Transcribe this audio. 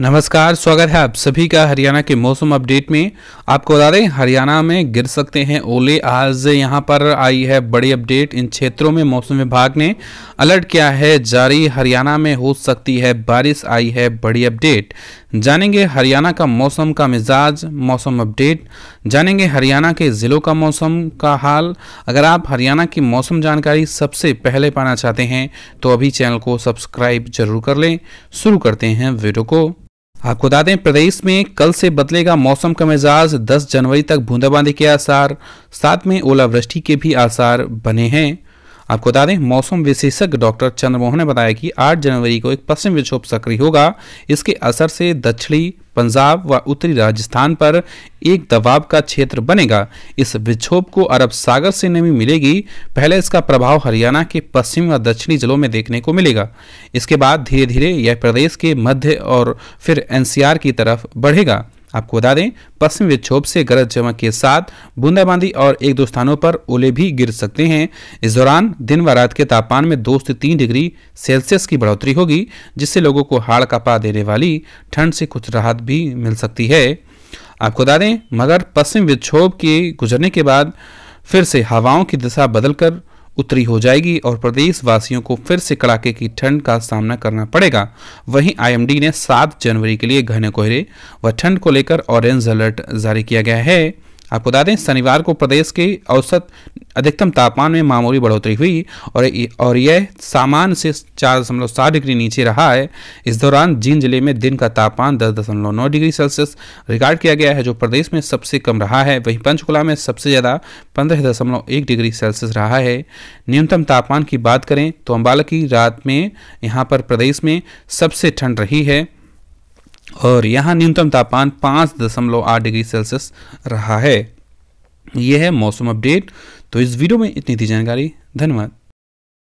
नमस्कार स्वागत है आप सभी का हरियाणा के मौसम अपडेट में आपको बता दें हरियाणा में गिर सकते हैं ओले आज यहां पर आई है बड़ी अपडेट इन क्षेत्रों में मौसम विभाग ने अलर्ट किया है जारी हरियाणा में हो सकती है बारिश आई है बड़ी अपडेट जानेंगे हरियाणा का मौसम का मिजाज मौसम अपडेट जानेंगे हरियाणा के ज़िलों का मौसम का हाल अगर आप हरियाणा की मौसम जानकारी सबसे पहले पाना चाहते हैं तो अभी चैनल को सब्सक्राइब जरूर कर लें शुरू करते हैं वीडियो को आपको बता दें प्रदेश में कल से बदलेगा मौसम का मिजाज 10 जनवरी तक बूंदाबांदी के आसार साथ में ओलावृष्टि के भी आसार बने हैं आपको बता दें मौसम विशेषज्ञ डॉक्टर चंद्रमोहन ने बताया कि 8 जनवरी को एक पश्चिम विक्षोभ सक्रिय होगा इसके असर से दक्षिणी पंजाब व उत्तरी राजस्थान पर एक दबाव का क्षेत्र बनेगा इस विक्षोभ को अरब सागर से नमी मिलेगी पहले इसका प्रभाव हरियाणा के पश्चिम व दक्षिणी जिलों में देखने को मिलेगा इसके बाद धीरे धीरे यह प्रदेश के मध्य और फिर एनसीआर की तरफ बढ़ेगा आपको बता दें पश्चिमी विक्षोभ से गरज चमक के साथ बूंदाबांदी और एक दो स्थानों पर ओले भी गिर सकते हैं इस दौरान दिन व रात के तापमान में दो से तीन डिग्री सेल्सियस की बढ़ोतरी होगी जिससे लोगों को हाड़ पा देने वाली ठंड से कुछ राहत भी मिल सकती है आपको बता दें मगर पश्चिम विक्षोभ के गुजरने के बाद फिर से हवाओं की दिशा बदलकर उतरी हो जाएगी और प्रदेशवासियों को फिर से कड़ाके की ठंड का सामना करना पड़ेगा वहीं आईएमडी ने 7 जनवरी के लिए घने कोहरे व ठंड को लेकर ऑरेंज अलर्ट जारी किया गया है आपको बता दें शनिवार को प्रदेश के औसत अधिकतम तापमान में मामूली बढ़ोतरी हुई और और यह सामान्य से चार दशमलव सात डिग्री नीचे रहा है इस दौरान जींद जिले में दिन का तापमान दस दशमलव नौ डिग्री सेल्सियस रिकॉर्ड किया गया है जो प्रदेश में सबसे कम रहा है वहीं पंचकुला में सबसे ज़्यादा पंद्रह दशमलव एक डिग्री सेल्सियस रहा है न्यूनतम तापमान की बात करें तो अम्बाला की रात में यहाँ पर प्रदेश में सबसे ठंड रही है और यहाँ न्यूनतम तापमान पाँच दशमलव आठ डिग्री सेल्सियस रहा है यह है मौसम अपडेट तो इस वीडियो में इतनी थी जानकारी धन्यवाद